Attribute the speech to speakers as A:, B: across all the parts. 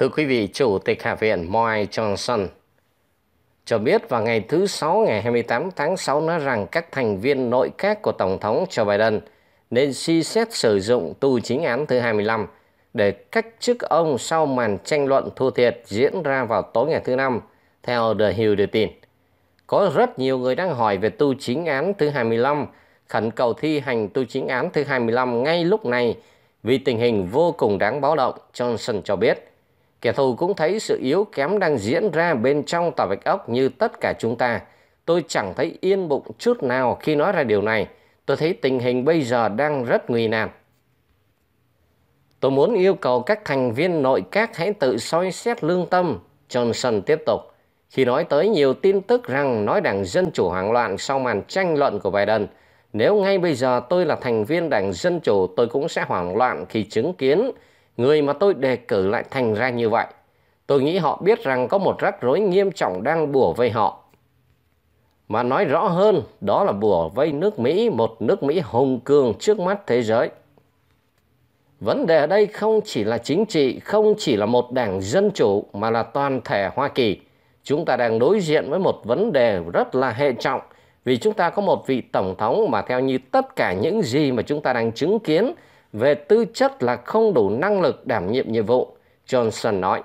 A: Thưa quý vị, Chủ tịch Hạ viện Moai Johnson cho biết vào ngày thứ Sáu ngày 28 tháng 6 nói rằng các thành viên nội các của Tổng thống Joe Biden nên suy xét sử dụng Tu chính án thứ 25 để cách chức ông sau màn tranh luận thua thiệt diễn ra vào tối ngày thứ Năm, theo The Hill đưa tin. Có rất nhiều người đang hỏi về tu chính án thứ 25, khẩn cầu thi hành tu chính án thứ 25 ngay lúc này vì tình hình vô cùng đáng báo động, Johnson cho biết. Kẻ thù cũng thấy sự yếu kém đang diễn ra bên trong tòa bạch ốc như tất cả chúng ta. Tôi chẳng thấy yên bụng chút nào khi nói ra điều này. Tôi thấy tình hình bây giờ đang rất nguy nan. Tôi muốn yêu cầu các thành viên nội các hãy tự soi xét lương tâm, Johnson tiếp tục. Khi nói tới nhiều tin tức rằng nói đảng Dân Chủ hoảng loạn sau màn tranh luận của Biden, nếu ngay bây giờ tôi là thành viên đảng Dân Chủ tôi cũng sẽ hoảng loạn khi chứng kiến người mà tôi đề cử lại thành ra như vậy. Tôi nghĩ họ biết rằng có một rắc rối nghiêm trọng đang bùa vây họ. Mà nói rõ hơn, đó là bùa vây nước Mỹ, một nước Mỹ hùng cường trước mắt thế giới. Vấn đề ở đây không chỉ là chính trị, không chỉ là một đảng dân chủ mà là toàn thể Hoa Kỳ. Chúng ta đang đối diện với một vấn đề rất là hệ trọng vì chúng ta có một vị tổng thống mà theo như tất cả những gì mà chúng ta đang chứng kiến về tư chất là không đủ năng lực đảm nhiệm nhiệm vụ, Johnson nói.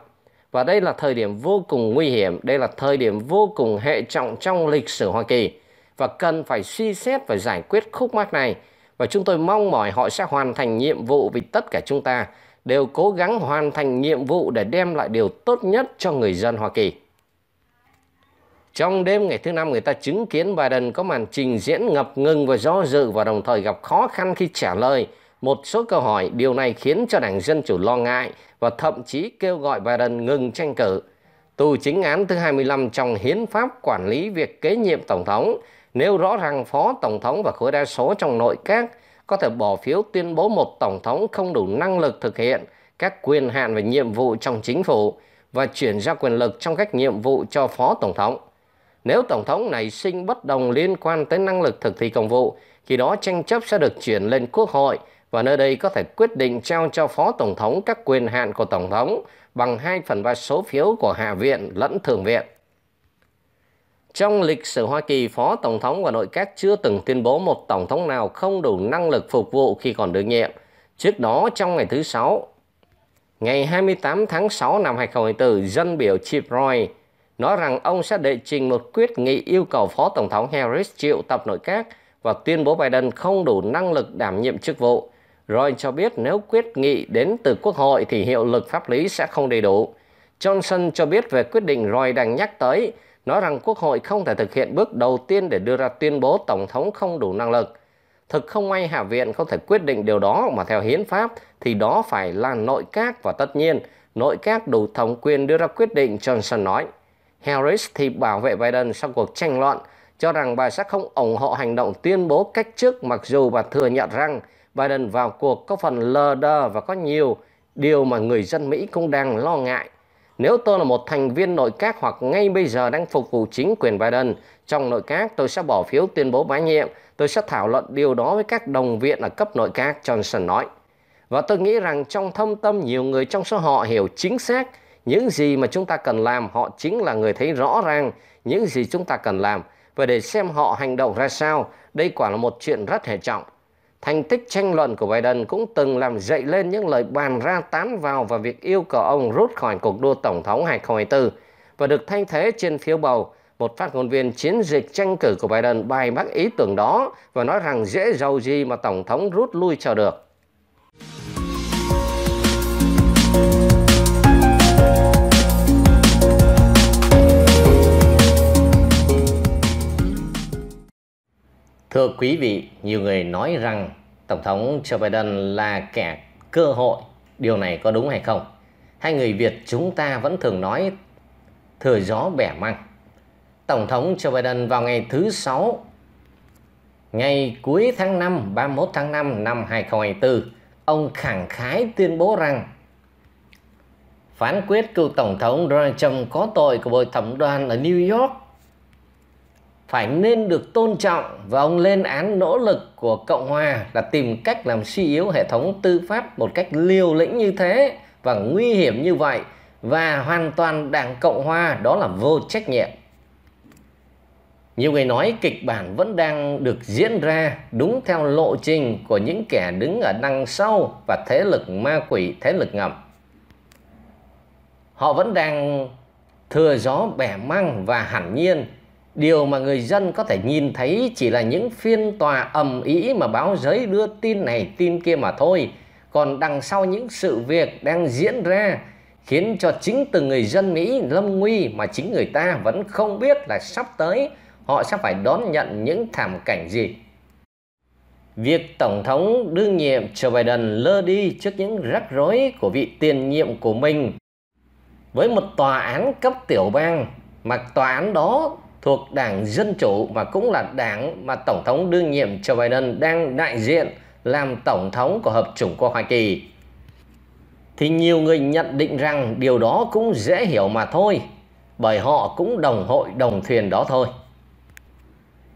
A: Và đây là thời điểm vô cùng nguy hiểm, đây là thời điểm vô cùng hệ trọng trong lịch sử Hoa Kỳ và cần phải suy xét và giải quyết khúc mắc này và chúng tôi mong mỏi họ sẽ hoàn thành nhiệm vụ vì tất cả chúng ta đều cố gắng hoàn thành nhiệm vụ để đem lại điều tốt nhất cho người dân Hoa Kỳ. Trong đêm ngày thứ năm, người ta chứng kiến Biden có màn trình diễn ngập ngừng và do dự và đồng thời gặp khó khăn khi trả lời một số câu hỏi điều này khiến cho Đảng Dân Chủ lo ngại và thậm chí kêu gọi Biden ngừng tranh cử. Tù chính án thứ 25 trong hiến pháp quản lý việc kế nhiệm Tổng thống nêu rõ rằng Phó Tổng thống và khối đa số trong nội các có thể bỏ phiếu tuyên bố một Tổng thống không đủ năng lực thực hiện các quyền hạn và nhiệm vụ trong chính phủ và chuyển ra quyền lực trong các nhiệm vụ cho Phó Tổng thống. Nếu Tổng thống này sinh bất đồng liên quan tới năng lực thực thi công vụ, thì đó tranh chấp sẽ được chuyển lên Quốc hội – và nơi đây có thể quyết định trao cho Phó Tổng thống các quyền hạn của Tổng thống bằng 2 phần 3 số phiếu của Hạ viện lẫn Thượng viện. Trong lịch sử Hoa Kỳ, Phó Tổng thống và nội các chưa từng tuyên bố một Tổng thống nào không đủ năng lực phục vụ khi còn đương nhiệm. Trước đó, trong ngày thứ Sáu, ngày 28 tháng 6 năm 2024, dân biểu Chip Roy nói rằng ông sẽ đệ trình một quyết nghị yêu cầu Phó Tổng thống Harris triệu tập nội các và tuyên bố Biden không đủ năng lực đảm nhiệm chức vụ. Rồi cho biết nếu quyết nghị đến từ Quốc hội thì hiệu lực pháp lý sẽ không đầy đủ. Johnson cho biết về quyết định Roy đang nhắc tới, nói rằng Quốc hội không thể thực hiện bước đầu tiên để đưa ra tuyên bố Tổng thống không đủ năng lực. Thực không may Hạ viện không thể quyết định điều đó mà theo hiến pháp thì đó phải là nội các và tất nhiên nội các đủ thẩm quyền đưa ra quyết định Johnson nói. Harris thì bảo vệ Biden sau cuộc tranh luận cho rằng bà sẽ không ủng hộ hành động tuyên bố cách chức mặc dù bà thừa nhận rằng Biden vào cuộc có phần lờ đờ và có nhiều điều mà người dân Mỹ cũng đang lo ngại. Nếu tôi là một thành viên nội các hoặc ngay bây giờ đang phục vụ chính quyền Biden trong nội các, tôi sẽ bỏ phiếu tuyên bố bãi nhiệm. Tôi sẽ thảo luận điều đó với các đồng viện ở cấp nội các, Johnson nói. Và tôi nghĩ rằng trong thâm tâm nhiều người trong số họ hiểu chính xác những gì mà chúng ta cần làm. Họ chính là người thấy rõ ràng những gì chúng ta cần làm. Và để xem họ hành động ra sao, đây quả là một chuyện rất hệ trọng. Thành tích tranh luận của Biden cũng từng làm dậy lên những lời bàn ra tán vào và việc yêu cầu ông rút khỏi cuộc đua Tổng thống 2024 và được thay thế trên phiếu bầu. Một phát ngôn viên chiến dịch tranh cử của Biden bài bác ý tưởng đó và nói rằng dễ giàu gì mà Tổng thống rút lui cho được. Thưa quý vị, nhiều người nói rằng Tổng thống Joe Biden là kẻ cơ hội. Điều này có đúng hay không? Hai người Việt chúng ta vẫn thường nói thừa gió bẻ măng. Tổng thống Joe Biden vào ngày thứ Sáu, ngày cuối tháng 5, 31 tháng 5 năm 2024, ông khẳng khái tuyên bố rằng phán quyết cựu Tổng thống Donald Trump có tội của bồi thẩm đoàn ở New York phải nên được tôn trọng và ông lên án nỗ lực của Cộng hòa là tìm cách làm suy yếu hệ thống tư pháp một cách liều lĩnh như thế và nguy hiểm như vậy và hoàn toàn Đảng Cộng hòa đó là vô trách nhiệm. Nhiều người nói kịch bản vẫn đang được diễn ra đúng theo lộ trình của những kẻ đứng ở đằng sau và thế lực ma quỷ, thế lực ngầm. Họ vẫn đang thừa gió bẻ măng và hẳn nhiên Điều mà người dân có thể nhìn thấy chỉ là những phiên tòa ầm ĩ mà báo giới đưa tin này tin kia mà thôi. Còn đằng sau những sự việc đang diễn ra khiến cho chính từng người dân Mỹ lâm nguy mà chính người ta vẫn không biết là sắp tới họ sẽ phải đón nhận những thảm cảnh gì. Việc Tổng thống đương nhiệm Joe Biden lơ đi trước những rắc rối của vị tiền nhiệm của mình với một tòa án cấp tiểu bang mà tòa án đó thuộc Đảng Dân Chủ và cũng là đảng mà Tổng thống đương nhiệm Joe Biden đang đại diện làm Tổng thống của Hợp chủng quốc Hoa Kỳ. Thì nhiều người nhận định rằng điều đó cũng dễ hiểu mà thôi, bởi họ cũng đồng hội đồng thuyền đó thôi.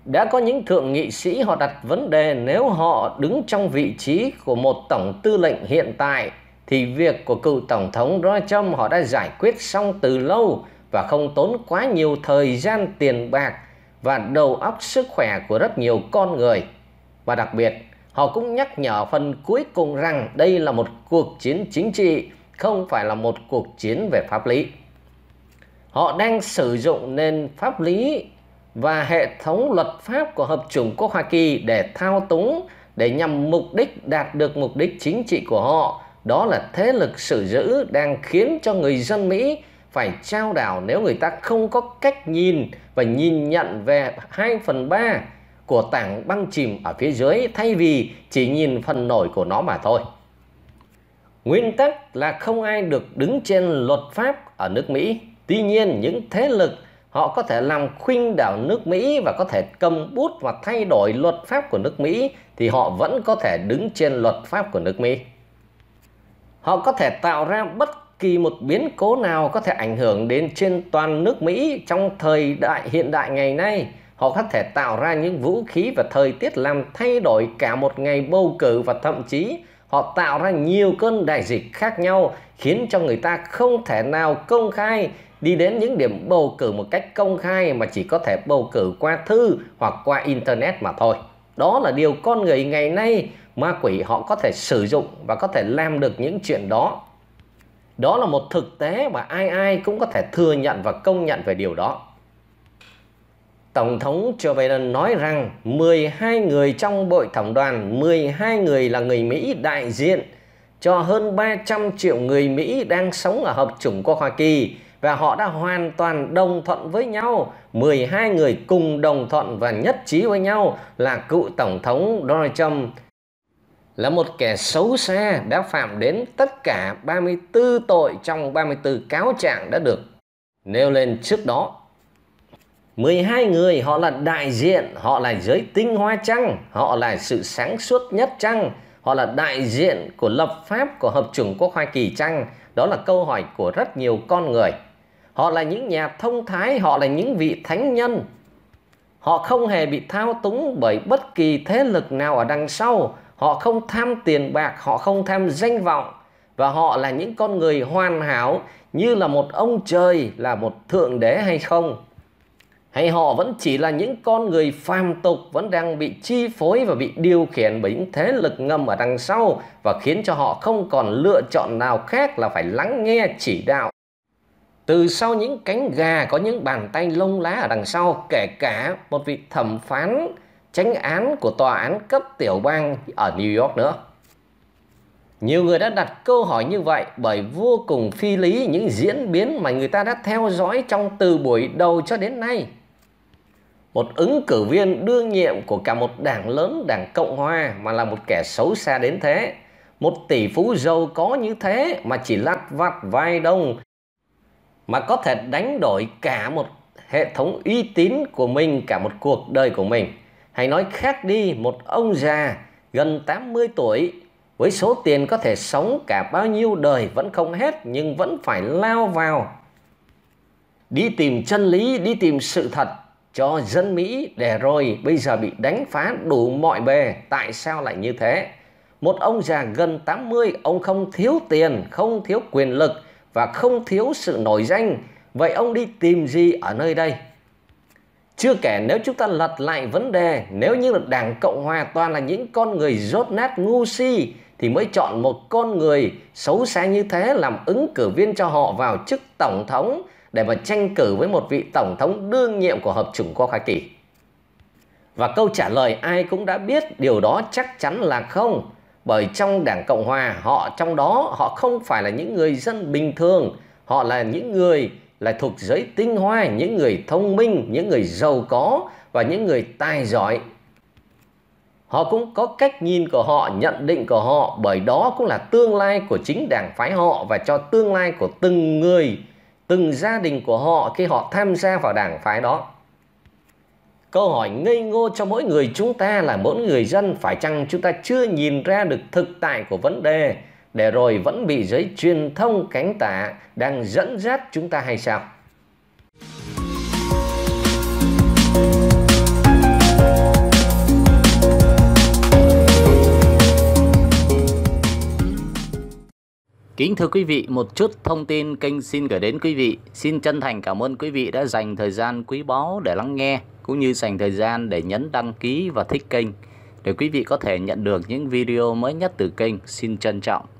A: Đã có những thượng nghị sĩ họ đặt vấn đề nếu họ đứng trong vị trí của một tổng tư lệnh hiện tại thì việc của cựu tổng thống Donald Trump họ đã giải quyết xong từ lâu và không tốn quá nhiều thời gian tiền bạc và đầu óc sức khỏe của rất nhiều con người. Và đặc biệt, họ cũng nhắc nhở phần cuối cùng rằng đây là một cuộc chiến chính trị, không phải là một cuộc chiến về pháp lý. Họ đang sử dụng nền pháp lý và hệ thống luật pháp của Hợp chủng quốc Hoa Kỳ để thao túng để nhằm mục đích đạt được mục đích chính trị của họ, đó là thế lực sử giữ đang khiến cho người dân Mỹ phải trao đảo nếu người ta không có cách nhìn và nhìn nhận về 2 phần 3 của tảng băng chìm ở phía dưới thay vì chỉ nhìn phần nổi của nó mà thôi. Nguyên tắc là không ai được đứng trên luật pháp ở nước Mỹ. Tuy nhiên, những thế lực họ có thể làm khuynh đảo nước Mỹ và có thể cầm bút và thay đổi luật pháp của nước Mỹ thì họ vẫn có thể đứng trên luật pháp của nước Mỹ. Họ có thể tạo ra bất kỳ một biến cố nào có thể ảnh hưởng đến trên toàn nước Mỹ trong thời đại hiện đại ngày nay. Họ có thể tạo ra những vũ khí và thời tiết làm thay đổi cả một ngày bầu cử và thậm chí họ tạo ra nhiều cơn đại dịch khác nhau khiến cho người ta không thể nào công khai đi đến những điểm bầu cử một cách công khai mà chỉ có thể bầu cử qua thư hoặc qua internet mà thôi. Đó là điều con người ngày nay ma quỷ họ có thể sử dụng và có thể làm được những chuyện đó đó là một thực tế và ai ai cũng có thể thừa nhận và công nhận về điều đó Tổng thống Joe Biden nói rằng 12 người trong bội thẩm đoàn, 12 người là người Mỹ đại diện cho hơn 300 triệu người Mỹ đang sống ở hợp chủng của Hoa Kỳ và họ đã hoàn toàn đồng thuận với nhau. 12 người cùng đồng thuận và nhất trí với nhau là cựu Tổng thống Donald Trump là một kẻ xấu xa đã phạm đến tất cả 34 tội trong 34 cáo trạng đã được nêu lên trước đó. 12 người họ là đại diện, họ là giới tinh hoa chăng, họ là sự sáng suốt nhất chăng, họ là đại diện của lập pháp của Hợp chủng Quốc Hoa Kỳ chăng? Đó là câu hỏi của rất nhiều con người. Họ là những nhà thông thái, họ là những vị thánh nhân. Họ không hề bị thao túng bởi bất kỳ thế lực nào ở đằng sau, họ không tham tiền bạc họ không tham danh vọng và họ là những con người hoàn hảo như là một ông trời là một thượng đế hay không hay họ vẫn chỉ là những con người phàm tục vẫn đang bị chi phối và bị điều khiển bởi những thế lực ngầm ở đằng sau và khiến cho họ không còn lựa chọn nào khác là phải lắng nghe chỉ đạo từ sau những cánh gà có những bàn tay lông lá ở đằng sau kể cả một vị thẩm phán tránh án của tòa án cấp tiểu bang ở New York nữa. Nhiều người đã đặt câu hỏi như vậy bởi vô cùng phi lý những diễn biến mà người ta đã theo dõi trong từ buổi đầu cho đến nay. Một ứng cử viên đương nhiệm của cả một đảng lớn đảng Cộng Hòa mà là một kẻ xấu xa đến thế. Một tỷ phú giàu có như thế mà chỉ lặt vặt vài đồng mà có thể đánh đổi cả một hệ thống uy tín của mình, cả một cuộc đời của mình hay nói khác đi một ông già gần 80 tuổi với số tiền có thể sống cả bao nhiêu đời vẫn không hết nhưng vẫn phải lao vào đi tìm chân lý, đi tìm sự thật cho dân Mỹ để rồi bây giờ bị đánh phá đủ mọi bề. Tại sao lại như thế? Một ông già gần 80, ông không thiếu tiền, không thiếu quyền lực và không thiếu sự nổi danh. Vậy ông đi tìm gì ở nơi đây? Chưa kể nếu chúng ta lật lại vấn đề, nếu như là Đảng Cộng Hòa toàn là những con người rốt nát ngu si thì mới chọn một con người xấu xa như thế làm ứng cử viên cho họ vào chức tổng thống để mà tranh cử với một vị tổng thống đương nhiệm của Hợp chủng Quốc Hoa Kỳ. Và câu trả lời ai cũng đã biết điều đó chắc chắn là không. Bởi trong Đảng Cộng Hòa họ trong đó họ không phải là những người dân bình thường, họ là những người là thuộc giới tinh hoa, những người thông minh, những người giàu có và những người tài giỏi. Họ cũng có cách nhìn của họ, nhận định của họ bởi đó cũng là tương lai của chính đảng phái họ và cho tương lai của từng người, từng gia đình của họ khi họ tham gia vào đảng phái đó. Câu hỏi ngây ngô cho mỗi người chúng ta là mỗi người dân phải chăng chúng ta chưa nhìn ra được thực tại của vấn đề để rồi vẫn bị giới truyền thông cánh tả đang dẫn dắt chúng ta hay sao? Kính thưa quý vị, một chút thông tin kênh xin gửi đến quý vị. Xin chân thành cảm ơn quý vị đã dành thời gian quý báu để lắng nghe, cũng như dành thời gian để nhấn đăng ký và thích kênh. Để quý vị có thể nhận được những video mới nhất từ kênh, xin trân trọng.